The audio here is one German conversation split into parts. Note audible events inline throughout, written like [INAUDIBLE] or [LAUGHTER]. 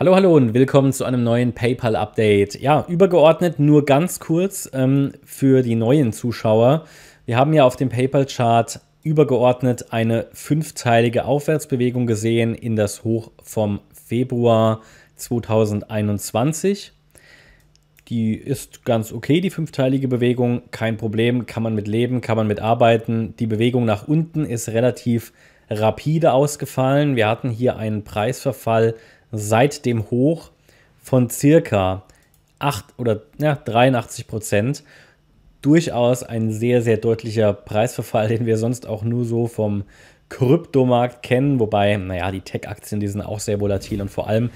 Hallo, hallo und willkommen zu einem neuen PayPal-Update. Ja, übergeordnet nur ganz kurz ähm, für die neuen Zuschauer. Wir haben ja auf dem PayPal-Chart übergeordnet eine fünfteilige Aufwärtsbewegung gesehen in das Hoch vom Februar 2021. Die ist ganz okay, die fünfteilige Bewegung, kein Problem, kann man mit leben, kann man mit arbeiten. Die Bewegung nach unten ist relativ rapide ausgefallen. Wir hatten hier einen Preisverfall seit dem Hoch von circa 8 oder ja, 83 Prozent durchaus ein sehr, sehr deutlicher Preisverfall, [LAUGHS] den wir sonst auch nur so vom Kryptomarkt kennen, wobei, naja, die Tech-Aktien, die sind auch sehr volatil und vor allem,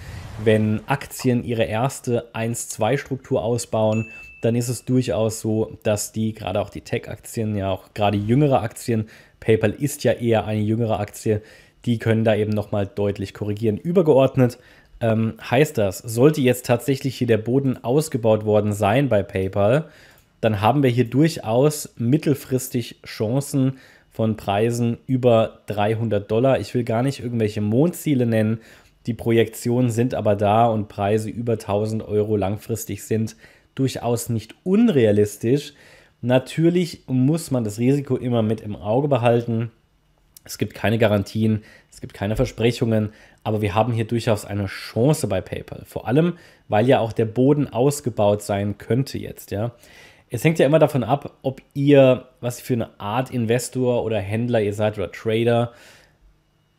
wenn Aktien ihre erste 1-2-Struktur ausbauen, dann ist es durchaus so, dass die, gerade auch die Tech-Aktien, ja auch gerade jüngere Aktien, PayPal ist ja eher eine jüngere Aktie, die können da eben nochmal deutlich korrigieren. Übergeordnet ähm, heißt das, sollte jetzt tatsächlich hier der Boden ausgebaut worden sein bei PayPal, dann haben wir hier durchaus mittelfristig Chancen von Preisen über 300 Dollar. Ich will gar nicht irgendwelche Mondziele nennen, die Projektionen sind aber da und Preise über 1000 Euro langfristig sind durchaus nicht unrealistisch. Natürlich muss man das Risiko immer mit im Auge behalten. Es gibt keine Garantien, es gibt keine Versprechungen, aber wir haben hier durchaus eine Chance bei PayPal. Vor allem, weil ja auch der Boden ausgebaut sein könnte jetzt, ja. Es hängt ja immer davon ab, ob ihr, was für eine Art Investor oder Händler ihr seid oder Trader,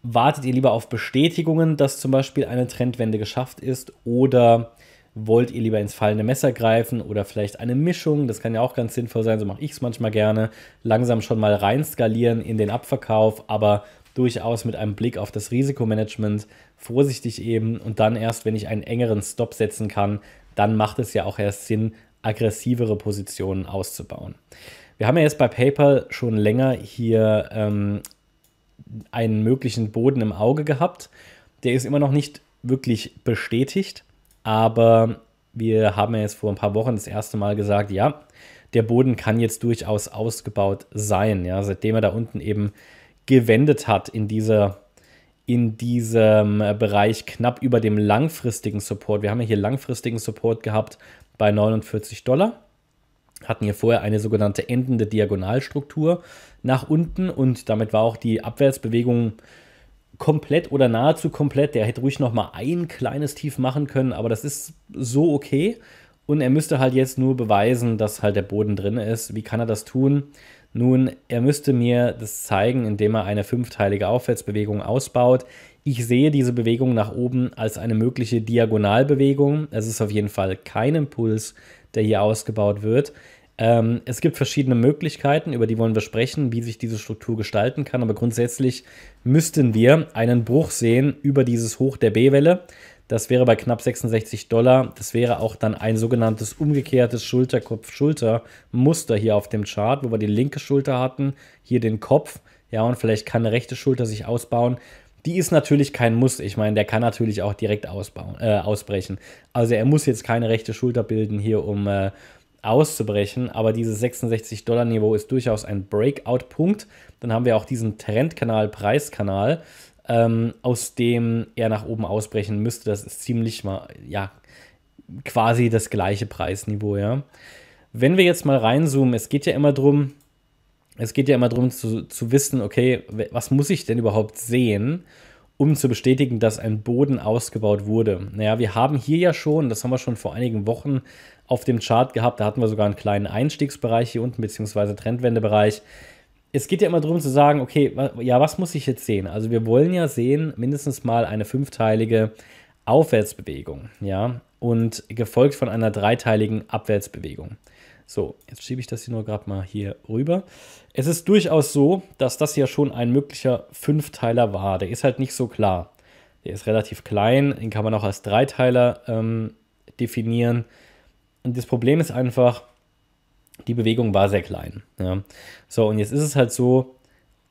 wartet ihr lieber auf Bestätigungen, dass zum Beispiel eine Trendwende geschafft ist oder wollt ihr lieber ins fallende Messer greifen oder vielleicht eine Mischung, das kann ja auch ganz sinnvoll sein, so mache ich es manchmal gerne, langsam schon mal rein skalieren in den Abverkauf, aber durchaus mit einem Blick auf das Risikomanagement, vorsichtig eben und dann erst, wenn ich einen engeren Stop setzen kann, dann macht es ja auch erst Sinn, aggressivere Positionen auszubauen. Wir haben ja jetzt bei PayPal schon länger hier ähm, einen möglichen Boden im Auge gehabt. Der ist immer noch nicht wirklich bestätigt. Aber wir haben ja jetzt vor ein paar Wochen das erste Mal gesagt, ja, der Boden kann jetzt durchaus ausgebaut sein, ja, seitdem er da unten eben gewendet hat in dieser in diesem Bereich knapp über dem langfristigen Support. Wir haben ja hier langfristigen Support gehabt bei 49 Dollar, hatten hier vorher eine sogenannte endende Diagonalstruktur nach unten und damit war auch die Abwärtsbewegung äh, komplett oder nahezu komplett. Der hätte ruhig noch mal ein kleines Tief machen können, aber das ist so okay. Und er müsste halt jetzt nur beweisen, dass halt der Boden drin ist. Wie kann er das tun? Nun, er müsste mir das zeigen, indem er eine fünfteilige Aufwärtsbewegung ausbaut. Ich sehe diese Bewegung nach oben als eine mögliche Diagonalbewegung. Es ist auf jeden Fall kein Impuls, der hier ausgebaut wird. Ähm, es gibt verschiedene Möglichkeiten, über die wollen wir sprechen, wie sich diese Struktur gestalten kann. Aber grundsätzlich müssten wir einen Bruch sehen über dieses Hoch der B-Welle. Das wäre bei knapp 66 Dollar. Das wäre auch dann ein sogenanntes umgekehrtes Schulter-Kopf-Schulter-Muster hier auf dem Chart, wo wir die linke Schulter hatten, hier den Kopf. Ja, und vielleicht kann eine rechte Schulter sich ausbauen. Die ist natürlich kein Muss. Ich meine, der kann natürlich auch direkt ausbauen, äh, ausbrechen. Also er muss jetzt keine rechte Schulter bilden hier, um äh, auszubrechen, aber dieses 66-Dollar-Niveau ist durchaus ein Breakout-Punkt. Dann haben wir auch diesen Trendkanal, Preiskanal, ähm, aus dem er nach oben ausbrechen müsste. Das ist ziemlich mal, ja, quasi das gleiche Preisniveau, ja. Wenn wir jetzt mal reinzoomen, es geht ja immer darum, es geht ja immer darum zu, zu wissen, okay, was muss ich denn überhaupt sehen, um zu bestätigen, dass ein Boden ausgebaut wurde. Naja, wir haben hier ja schon, das haben wir schon vor einigen Wochen auf dem Chart gehabt. Da hatten wir sogar einen kleinen Einstiegsbereich hier unten, beziehungsweise Trendwendebereich. Es geht ja immer darum zu sagen, okay, ja, was muss ich jetzt sehen? Also wir wollen ja sehen, mindestens mal eine fünfteilige Aufwärtsbewegung, ja, und gefolgt von einer dreiteiligen Abwärtsbewegung. So, jetzt schiebe ich das hier nur gerade mal hier rüber. Es ist durchaus so, dass das ja schon ein möglicher Fünfteiler war. Der ist halt nicht so klar. Der ist relativ klein, den kann man auch als Dreiteiler ähm, definieren. Und das Problem ist einfach, die Bewegung war sehr klein. Ja. So, und jetzt ist es halt so,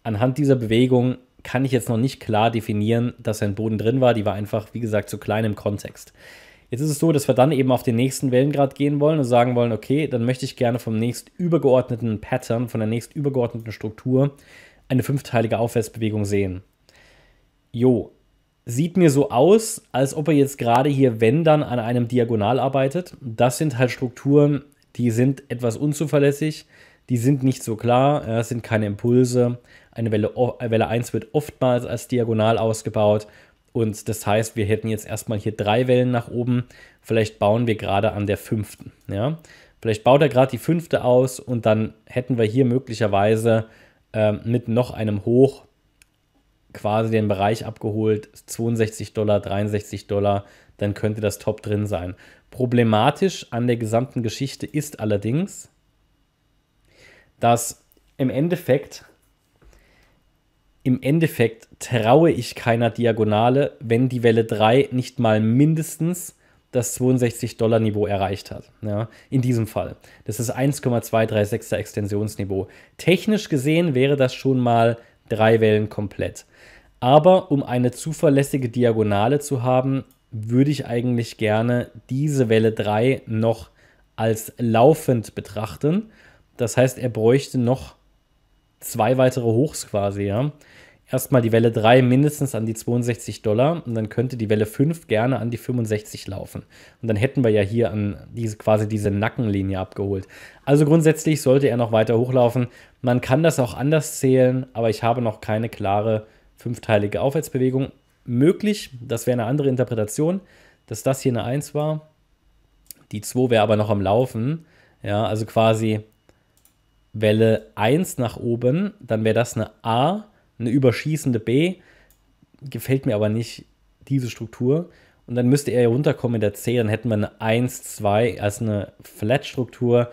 anhand dieser Bewegung kann ich jetzt noch nicht klar definieren, dass ein Boden drin war. Die war einfach, wie gesagt, zu klein im Kontext. Jetzt ist es so, dass wir dann eben auf den nächsten Wellengrad gehen wollen und sagen wollen, okay, dann möchte ich gerne vom nächst übergeordneten Pattern, von der nächst übergeordneten Struktur eine fünfteilige Aufwärtsbewegung sehen. Jo, sieht mir so aus, als ob er jetzt gerade hier, wenn dann, an einem Diagonal arbeitet. Das sind halt Strukturen, die sind etwas unzuverlässig, die sind nicht so klar, es sind keine Impulse. Eine Welle, äh, Welle 1 wird oftmals als Diagonal ausgebaut und das heißt, wir hätten jetzt erstmal hier drei Wellen nach oben, vielleicht bauen wir gerade an der fünften. Ja? Vielleicht baut er gerade die fünfte aus und dann hätten wir hier möglicherweise äh, mit noch einem Hoch quasi den Bereich abgeholt, 62 Dollar, 63 Dollar, dann könnte das Top drin sein. Problematisch an der gesamten Geschichte ist allerdings, dass im Endeffekt, im Endeffekt traue ich keiner Diagonale, wenn die Welle 3 nicht mal mindestens das 62-Dollar-Niveau erreicht hat. Ja, in diesem Fall. Das ist 1,236er Extensionsniveau. Technisch gesehen wäre das schon mal drei Wellen komplett. Aber um eine zuverlässige Diagonale zu haben, würde ich eigentlich gerne diese Welle 3 noch als laufend betrachten. Das heißt, er bräuchte noch zwei weitere Hochs quasi, ja erstmal die Welle 3 mindestens an die 62 Dollar und dann könnte die Welle 5 gerne an die 65 laufen. Und dann hätten wir ja hier an diese, quasi diese Nackenlinie abgeholt. Also grundsätzlich sollte er noch weiter hochlaufen. Man kann das auch anders zählen, aber ich habe noch keine klare fünfteilige Aufwärtsbewegung. Möglich, das wäre eine andere Interpretation, dass das hier eine 1 war. Die 2 wäre aber noch am Laufen. Ja, also quasi Welle 1 nach oben, dann wäre das eine A eine überschießende B. Gefällt mir aber nicht diese Struktur. Und dann müsste er ja runterkommen in der C, dann hätten wir eine 1, 2 als eine Flat-Struktur.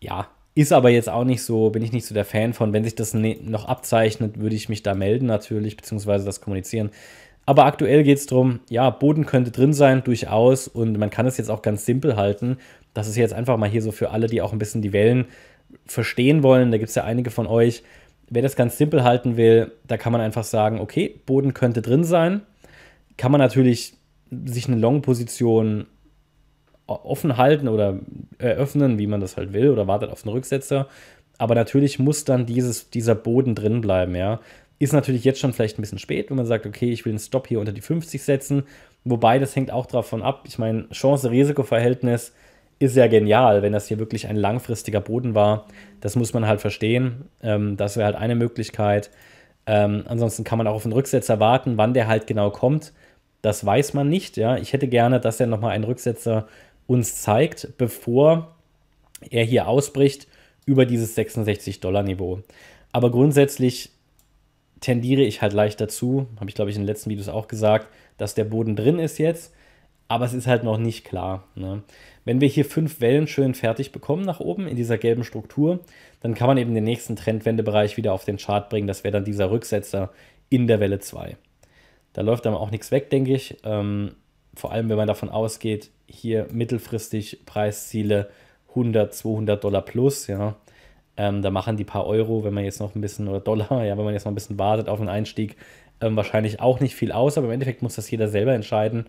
Ja, ist aber jetzt auch nicht so, bin ich nicht so der Fan von. Wenn sich das ne-, noch abzeichnet, würde ich mich da melden natürlich, beziehungsweise das kommunizieren. Aber aktuell geht es darum, ja, Boden könnte drin sein, durchaus. Und man kann es jetzt auch ganz simpel halten. Das ist jetzt einfach mal hier so für alle, die auch ein bisschen die Wellen verstehen wollen. Da gibt es ja einige von euch, Wer das ganz simpel halten will, da kann man einfach sagen, okay, Boden könnte drin sein. Kann man natürlich sich eine Long-Position offen halten oder eröffnen, wie man das halt will, oder wartet auf den Rücksetzer. Aber natürlich muss dann dieses, dieser Boden drin bleiben, ja. Ist natürlich jetzt schon vielleicht ein bisschen spät, wenn man sagt, okay, ich will einen Stop hier unter die 50 setzen. Wobei, das hängt auch davon ab. Ich meine, Chance-Risiko-Verhältnis ist ja genial, wenn das hier wirklich ein langfristiger Boden war. Das muss man halt verstehen. Ähm, das wäre halt eine Möglichkeit. Ähm, ansonsten kann man auch auf einen Rücksetzer warten, wann der halt genau kommt. Das weiß man nicht. Ja, ich hätte gerne, dass er nochmal einen Rücksetzer uns zeigt, bevor er hier ausbricht über dieses 66-Dollar-Niveau. Aber grundsätzlich tendiere ich halt leicht dazu, habe ich glaube ich in den letzten Videos auch gesagt, dass der Boden drin ist jetzt aber es ist halt noch nicht klar. Ne? Wenn wir hier fünf Wellen schön fertig bekommen nach oben in dieser gelben Struktur, dann kann man eben den nächsten Trendwendebereich wieder auf den Chart bringen. Das wäre dann dieser Rücksetzer in der Welle 2. Da läuft aber auch nichts weg, denke ich. Ähm, vor allem, wenn man davon ausgeht, hier mittelfristig Preisziele 100, 200 Dollar plus, ja. Ähm, da machen die paar Euro, wenn man jetzt noch ein bisschen, oder Dollar, [LAUGHS] ja, wenn man jetzt noch ein bisschen wartet auf einen Einstieg, ähm, wahrscheinlich auch nicht viel aus, aber im Endeffekt muss das jeder selber entscheiden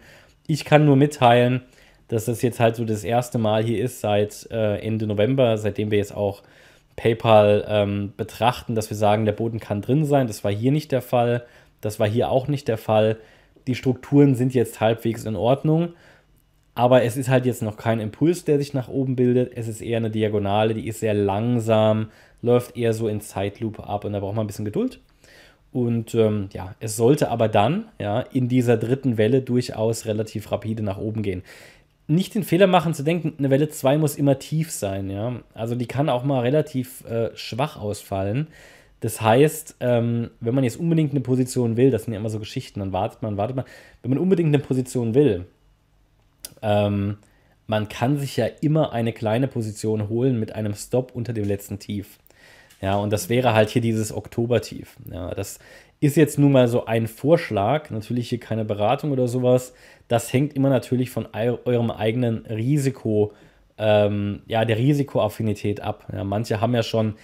ich kann nur mitteilen, dass das jetzt halt so das erste Mal hier ist seit äh, Ende November, seitdem wir jetzt auch PayPal ähm, betrachten, dass wir sagen, der Boden kann drin sein. Das war hier nicht der Fall. Das war hier auch nicht der Fall. Die Strukturen sind jetzt halbwegs in Ordnung. Aber es ist halt jetzt noch kein Impuls, der sich nach oben bildet. Es ist eher eine Diagonale, die ist sehr langsam, läuft eher so in Zeitloop ab und da braucht man ein bisschen Geduld. Und ähm, ja, es sollte aber dann ja, in dieser dritten Welle durchaus relativ rapide nach oben gehen. Nicht den Fehler machen zu denken, eine Welle 2 muss immer tief sein. Ja? Also die kann auch mal relativ äh, schwach ausfallen. Das heißt, ähm, wenn man jetzt unbedingt eine Position will, das sind ja immer so Geschichten, dann wartet man, wartet man. Wenn man unbedingt eine Position will, ähm, man kann sich ja immer eine kleine Position holen mit einem Stop unter dem letzten Tief. Ja, und das wäre halt hier dieses Oktobertief. Ja, das ist jetzt nun mal so ein Vorschlag, natürlich hier keine Beratung oder sowas. Das hängt immer natürlich von eurem eigenen Risiko, ähm, ja, der Risikoaffinität ab. Ja, manche haben ja schon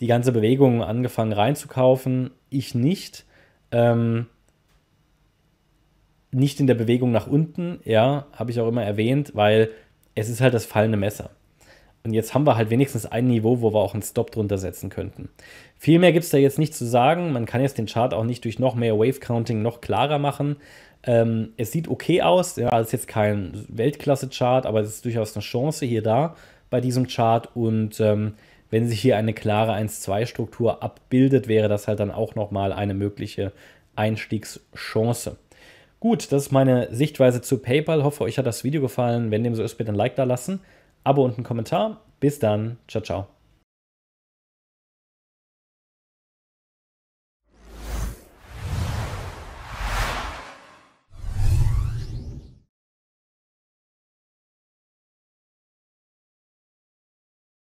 die ganze Bewegung angefangen reinzukaufen, ich nicht. Ähm, nicht in der Bewegung nach unten, ja, habe ich auch immer erwähnt, weil es ist halt das fallende Messer. Und jetzt haben wir halt wenigstens ein Niveau, wo wir auch einen Stop drunter setzen könnten. Viel mehr gibt es da jetzt nicht zu sagen. Man kann jetzt den Chart auch nicht durch noch mehr Wave Counting noch klarer machen. Ähm, es sieht okay aus. Ja, es ist jetzt kein Weltklasse-Chart, aber es ist durchaus eine Chance hier da bei diesem Chart. Und ähm, wenn sich hier eine klare 1-2-Struktur abbildet, wäre das halt dann auch nochmal eine mögliche Einstiegschance. Gut, das ist meine Sichtweise zu PayPal. Hoffe, euch hat das Video gefallen. Wenn dem so ist, bitte ein Like da lassen. Abo und einen Kommentar. Bis dann. Ciao, ciao.